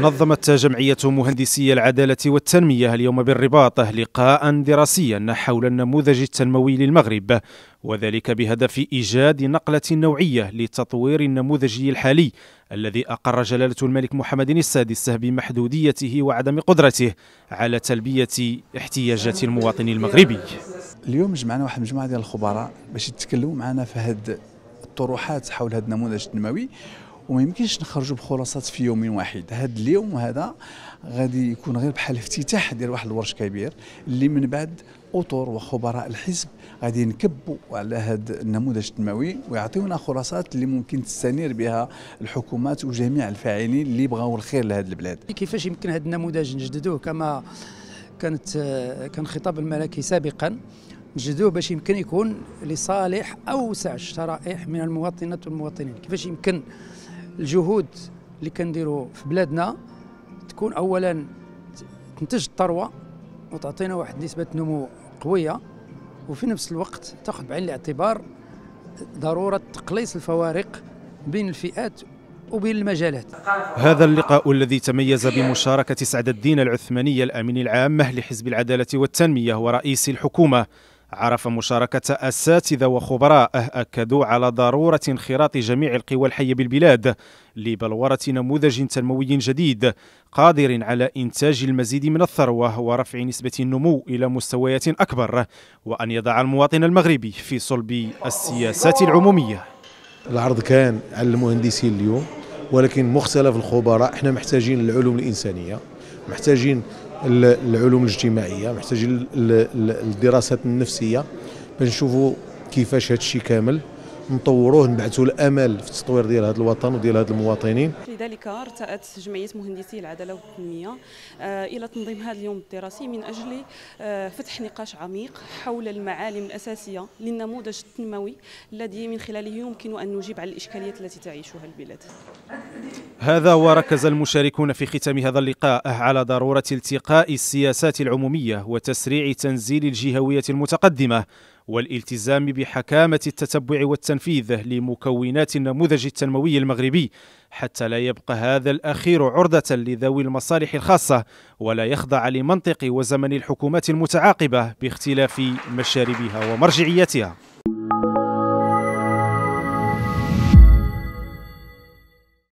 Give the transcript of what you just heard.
نظمت جمعية مهندسي العدالة والتنمية اليوم بالرباط لقاء دراسيا حول النموذج التنموي للمغرب وذلك بهدف إيجاد نقلة نوعية لتطوير النموذج الحالي الذي أقر جلالة الملك محمد السادس بمحدوديته وعدم قدرته على تلبية احتياجات المواطن المغربي اليوم جمعنا واحد المجموعة ديال الخبراء باش يتكلموا معنا في هذه الطروحات حول هذا النموذج التنموي وما يمكنش نخرجوا بخلاصات في يوم واحد هذا اليوم هذا غادي يكون غير بحال افتتاح ديال واحد الورش كبير اللي من بعد اطر وخبراء الحزب غادي ينكبوا على هذا النموذج التنموي ويعطيونا خلاصات اللي ممكن تستنير بها الحكومات وجميع الفاعلين اللي بغاو الخير لهذه البلاد كيفاش يمكن هذا النموذج نجددوه كما كانت كان خطاب الملكي سابقا نجدوه باش يمكن يكون لصالح اوسع الشرائح من المواطنات والمواطنين كيفاش يمكن الجهود اللي كنديروا في بلادنا تكون اولا تنتج الثروه وتعطينا واحد نسبه نمو قويه وفي نفس الوقت تاخذ بعين الاعتبار ضروره تقليص الفوارق بين الفئات وبين المجالات هذا اللقاء الذي تميز بمشاركة سعد الدين العثماني الأمين العام لحزب العدالة والتنمية ورئيس الحكومة عرف مشاركة أساتذة وخبراء أكدوا على ضرورة انخراط جميع القوى الحية بالبلاد لبلورة نموذج تنموي جديد قادر على إنتاج المزيد من الثروة ورفع نسبة النمو إلى مستويات أكبر وأن يضع المواطن المغربي في صلب السياسات العمومية العرض كان على المهندسين اليوم ولكن مختلف الخبراء احنا محتاجين العلوم الإنسانية محتاجين العلوم الاجتماعيه محتاجين الدراسات النفسيه باش نشوفوا كيفاش هذا الشيء كامل نطوروه نبعثوا الامل في التطوير ديال هذا الوطن وديال هذا المواطنين لذلك ارتأت جمعيه مهندسي العداله والتنميه آه، الى تنظيم هذا اليوم الدراسي من اجل آه، فتح نقاش عميق حول المعالم الاساسيه للنموذج التنموي الذي من خلاله يمكن ان نجيب على الاشكاليات التي تعيشها البلاد هذا وركز المشاركون في ختام هذا اللقاء على ضروره التقاء السياسات العموميه وتسريع تنزيل الجهويه المتقدمه والالتزام بحكامة التتبع والتنفيذ لمكونات النموذج التنموي المغربي حتى لا يبقى هذا الأخير عرضة لذوي المصالح الخاصة ولا يخضع لمنطق وزمن الحكومات المتعاقبة باختلاف مشاربها ومرجعيتها